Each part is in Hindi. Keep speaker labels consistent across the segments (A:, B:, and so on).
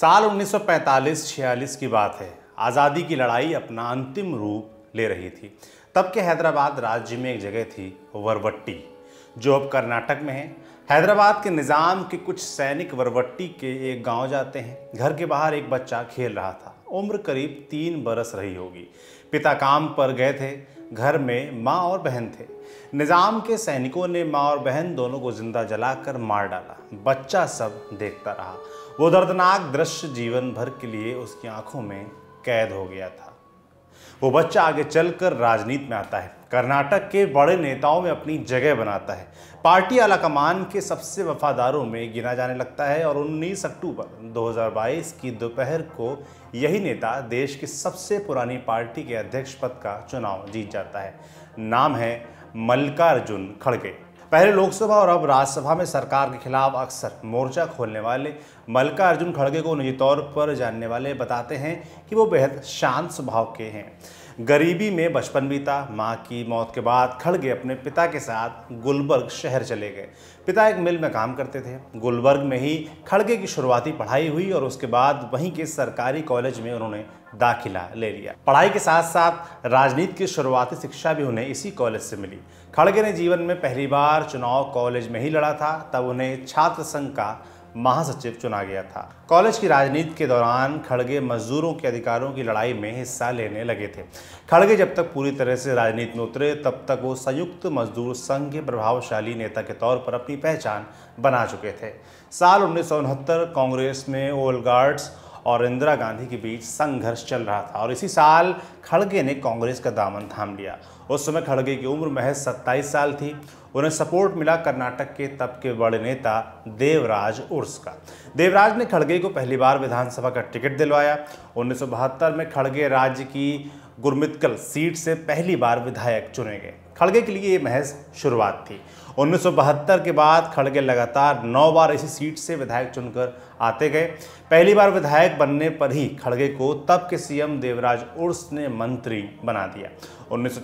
A: साल 1945-46 की बात है आज़ादी की लड़ाई अपना अंतिम रूप ले रही थी तब के हैदराबाद राज्य में एक जगह थी वरवट्टी जो अब कर्नाटक में है हैदराबाद के निज़ाम के कुछ सैनिक वरवट्टी के एक गांव जाते हैं घर के बाहर एक बच्चा खेल रहा था उम्र करीब तीन बरस रही होगी पिता काम पर गए थे घर में माँ और बहन थे निज़ाम के सैनिकों ने माँ और बहन दोनों को जिंदा जलाकर मार डाला बच्चा सब देखता रहा वो दर्दनाक दृश्य जीवन भर के लिए उसकी आंखों में कैद हो गया था वो बच्चा आगे चलकर राजनीति में आता है कर्नाटक के बड़े नेताओं में अपनी जगह बनाता है पार्टी कमान के सबसे वफादारों में गिना जाने लगता है और 19 अक्टूबर 2022 की दोपहर को यही नेता देश की सबसे पुरानी पार्टी के अध्यक्ष पद का चुनाव जीत जाता है नाम है मल्लिकार्जुन खड़गे पहले लोकसभा और अब राज्यसभा में सरकार के खिलाफ अक्सर मोर्चा खोलने वाले मल्लिका अर्जुन खड़गे को निजी तौर पर जानने वाले बताते हैं कि वो बेहद शांत स्वभाव के हैं गरीबी में बचपन बीता माँ की मौत के बाद खड़गे अपने पिता के साथ गुलबर्ग शहर चले गए पिता एक मिल में काम करते थे गुलबर्ग में ही खड़गे की शुरुआती पढ़ाई हुई और उसके बाद वहीं के सरकारी कॉलेज में उन्होंने दाखिला ले लिया पढ़ाई के साथ साथ राजनीति की शुरुआती शिक्षा भी उन्हें इसी कॉलेज से मिली खड़गे ने जीवन में पहली बार चुनाव कॉलेज में ही लड़ा था तब उन्हें छात्र संघ का महासचिव चुना गया था कॉलेज की राजनीति के दौरान खड़गे मजदूरों के अधिकारों की लड़ाई में हिस्सा लेने लगे थे खड़गे जब तक पूरी तरह से राजनीति में उतरे तब तक वो संयुक्त मजदूर संघ के प्रभावशाली नेता के तौर पर अपनी पहचान बना चुके थे साल उन्नीस कांग्रेस में ओल्ड गार्ड्स और इंदिरा गांधी के बीच संघर्ष चल रहा था और इसी साल खड़गे ने कांग्रेस का दामन थाम लिया उस समय खड़गे की उम्र महज 27 साल थी उन्हें सपोर्ट मिला कर्नाटक के तब के बड़े नेता देवराज उर्स का देवराज ने खड़गे को पहली बार विधानसभा का टिकट दिलवाया उन्नीस में खड़गे राज्य की गुरमितकल सीट से पहली बार विधायक चुने गए खड़गे के लिए ये महज शुरुआत थी उन्नीस के बाद खड़गे लगातार नौ बार इसी सीट से विधायक चुनकर आते गए पहली बार विधायक बनने पर ही खड़गे को तब के सीएम देवराज उर्स ने मंत्री बना दिया उन्नीस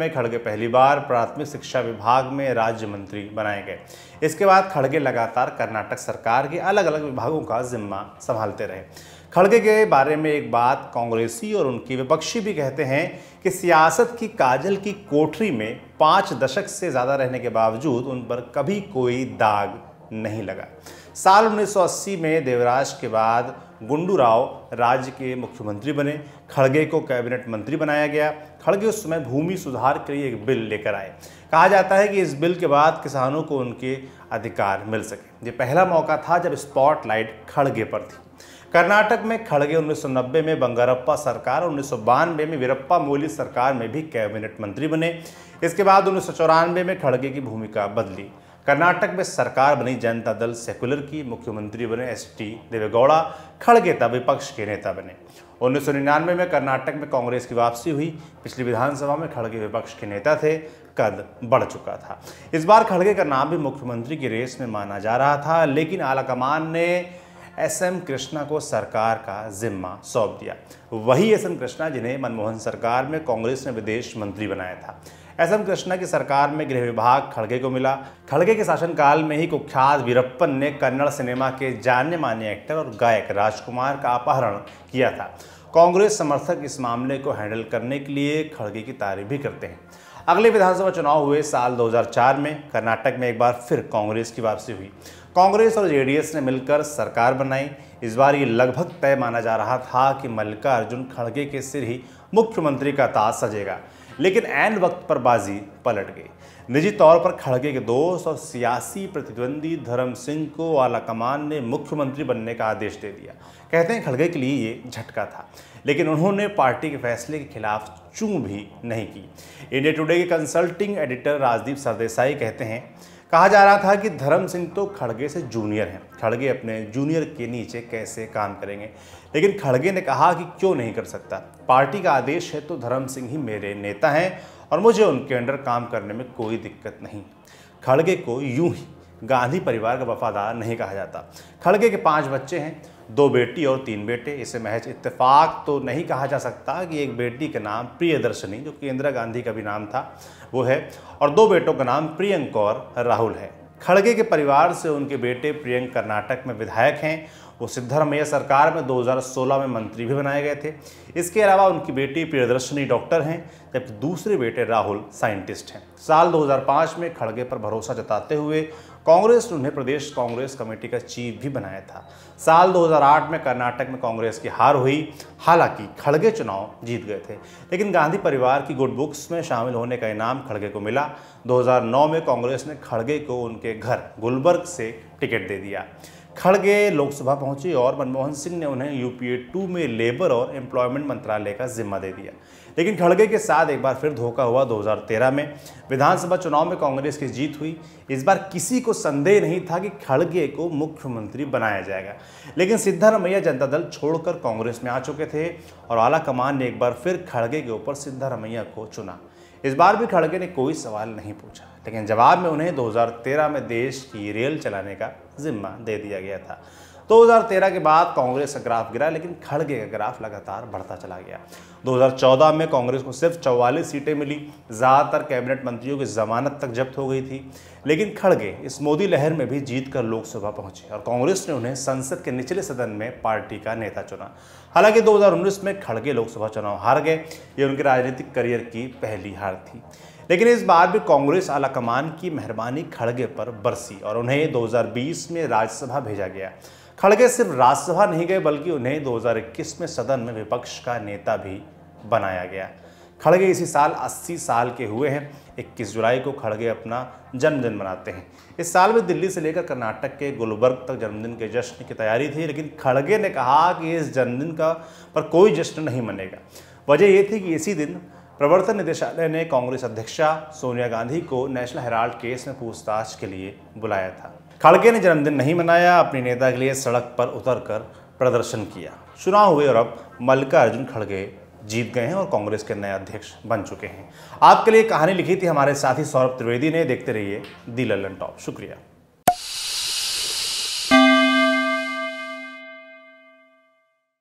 A: में खड़गे पहली बार प्राथमिक शिक्षा विभाग में राज्य मंत्री बनाए गए इसके बाद खड़गे लगातार कर्नाटक सरकार के अलग अलग विभागों का जिम्मा संभालते रहे खड़गे के बारे में एक बात कांग्रेसी और उनके विपक्षी भी कहते हैं कि सियासत की काजल की कोठरी में पाँच दशक से ज़्यादा रहने के बावजूद उन पर कभी कोई दाग नहीं लगा साल 1980 में देवराज के बाद गुंडू राव राज्य के मुख्यमंत्री बने खड़गे को कैबिनेट मंत्री बनाया गया खड़गे उस समय भूमि सुधार के लिए एक बिल लेकर आए कहा जाता है कि इस बिल के बाद किसानों को उनके अधिकार मिल सके ये पहला मौका था जब स्पॉटलाइट खड़गे पर थी कर्नाटक में खड़गे 1990 में बंगारप्पा सरकार और उन्नीस में वीरप्पा मोली सरकार में भी कैबिनेट मंत्री बने इसके बाद उन्नीस में खड़गे की भूमिका बदली कर्नाटक में सरकार बनी जनता दल सेकुलर की मुख्यमंत्री बने एस टी देवेगौड़ा खड़गे तब विपक्ष के नेता बने उन्नीस में कर्नाटक में कांग्रेस की वापसी हुई पिछली विधानसभा में खड़गे विपक्ष के नेता थे कद बढ़ चुका था इस बार खड़गे का नाम भी मुख्यमंत्री की रेस में माना जा रहा था लेकिन आलाकमान ने एस एम कृष्णा को सरकार का जिम्मा सौंप दिया वही एस एम कृष्णा जिन्हें मनमोहन सरकार में कांग्रेस ने विदेश मंत्री बनाया था एस एम कृष्णा की सरकार में गृह विभाग खड़गे को मिला खड़गे के शासनकाल में ही कुख्यात वीरप्पन ने कन्नड़ सिनेमा के जाने माने एक्टर और गायक राजकुमार का अपहरण किया था कांग्रेस समर्थक इस मामले को हैंडल करने के लिए खड़गे की तारीफ भी करते हैं अगले विधानसभा चुनाव हुए साल 2004 में कर्नाटक में एक बार फिर कांग्रेस की वापसी हुई कांग्रेस और जेडीएस ने मिलकर सरकार बनाई इस बार ये लगभग तय माना जा रहा था कि मल्लिकार्जुन खड़गे के सिर ही मुख्यमंत्री का ताज सजेगा लेकिन ऐन वक्त पर बाजी पलट गई निजी तौर पर खड़गे के दोस्त और सियासी प्रतिद्वंदी धर्म सिंह को आलाकमान ने मुख्यमंत्री बनने का आदेश दे दिया कहते हैं खड़गे के लिए ये झटका था लेकिन उन्होंने पार्टी के फैसले के खिलाफ चूं भी नहीं की इंडिया टुडे के कंसल्टिंग एडिटर राजदीप सरदेसाई कहते हैं कहा जा रहा था कि धर्म सिंह तो खड़गे से जूनियर हैं खड़गे अपने जूनियर के नीचे कैसे काम करेंगे लेकिन खड़गे ने कहा कि क्यों नहीं कर सकता पार्टी का आदेश है तो धर्म सिंह ही मेरे नेता हैं और मुझे उनके अंडर काम करने में कोई दिक्कत नहीं खड़गे को यूं ही गांधी परिवार का वफादार नहीं कहा जाता खड़गे के पाँच बच्चे हैं दो बेटी और तीन बेटे इसे महज इत्तेफाक तो नहीं कहा जा सकता कि एक बेटी का नाम प्रियदर्शनी जो कि इंदिरा गांधी का भी नाम था वो है और दो बेटों का नाम प्रियंक और राहुल है खड़गे के परिवार से उनके बेटे प्रियंक कर्नाटक में विधायक हैं वो सिद्धरमैया सरकार में 2016 में मंत्री भी बनाए गए थे इसके अलावा उनकी बेटी प्रियदर्शनी डॉक्टर हैं जबकि दूसरे बेटे राहुल साइंटिस्ट हैं साल 2005 में खड़गे पर भरोसा जताते हुए कांग्रेस ने उन्हें प्रदेश कांग्रेस कमेटी का चीफ भी बनाया था साल 2008 में कर्नाटक में कांग्रेस की हार हुई हालांकि खड़गे चुनाव जीत गए थे लेकिन गांधी परिवार की गुड बुक्स में शामिल होने का इनाम खड़गे को मिला 2009 में कांग्रेस ने खड़गे को उनके घर गुलबर्ग से टिकट दे दिया खड़गे लोकसभा पहुंचे और मनमोहन सिंह ने उन्हें यूपीए टू में लेबर और एम्प्लॉयमेंट मंत्रालय का जिम्मा दे दिया लेकिन खड़गे के साथ एक बार फिर धोखा हुआ 2013 में विधानसभा चुनाव में कांग्रेस की जीत हुई इस बार किसी को संदेह नहीं था कि खड़गे को मुख्यमंत्री बनाया जाएगा लेकिन सिद्धारमैया जनता दल छोड़कर कांग्रेस में आ चुके थे और आला कमान ने एक बार फिर खड़गे के ऊपर सिद्धारमैया को चुना इस बार भी खड़गे ने कोई सवाल नहीं पूछा लेकिन जवाब में उन्हें 2013 में देश की रेल चलाने का जिम्मा दे दिया गया था 2013 के बाद कांग्रेस का ग्राफ गिरा लेकिन खड़गे का ग्राफ लगातार बढ़ता चला गया 2014 में कांग्रेस को सिर्फ चौवालीस सीटें मिली ज़्यादातर कैबिनेट मंत्रियों की जमानत तक जब्त हो गई थी लेकिन खड़गे इस मोदी लहर में भी जीत कर लोकसभा पहुंचे और कांग्रेस ने उन्हें संसद के निचले सदन में पार्टी का नेता चुना हालांकि 2019 में खड़गे लोकसभा चुनाव हार गए ये उनके राजनीतिक करियर की पहली हार थी लेकिन इस बार भी कांग्रेस आलाकमान की मेहरबानी खड़गे पर बरसी और उन्हें 2020 में राज्यसभा भेजा गया खड़गे सिर्फ राज्यसभा नहीं गए बल्कि उन्हें 2021 में सदन में विपक्ष का नेता भी बनाया गया खड़गे इसी साल 80 साल के हुए हैं 21 जुलाई को खड़गे अपना जन्मदिन मनाते हैं इस साल में दिल्ली से लेकर कर्नाटक के गुलबर्ग तक जन्मदिन के जश्न की तैयारी थी लेकिन खड़गे ने कहा कि इस जन्मदिन का पर कोई जश्न नहीं मनेगा वजह ये थी कि इसी दिन प्रवर्तन निदेशालय ने कांग्रेस अध्यक्षा सोनिया गांधी को नेशनल हेराल्ड केस में पूछताछ के लिए बुलाया था खड़गे ने जन्मदिन नहीं मनाया अपने नेता के लिए सड़क पर उतरकर प्रदर्शन किया चुनाव हुए और अब मल्लिकार्जुन खड़गे जीत गए हैं और कांग्रेस के नए अध्यक्ष बन चुके हैं आपके लिए कहानी लिखी थी हमारे साथी सौरभ त्रिवेदी ने देखते रहिए दी लल्लन टॉप शुक्रिया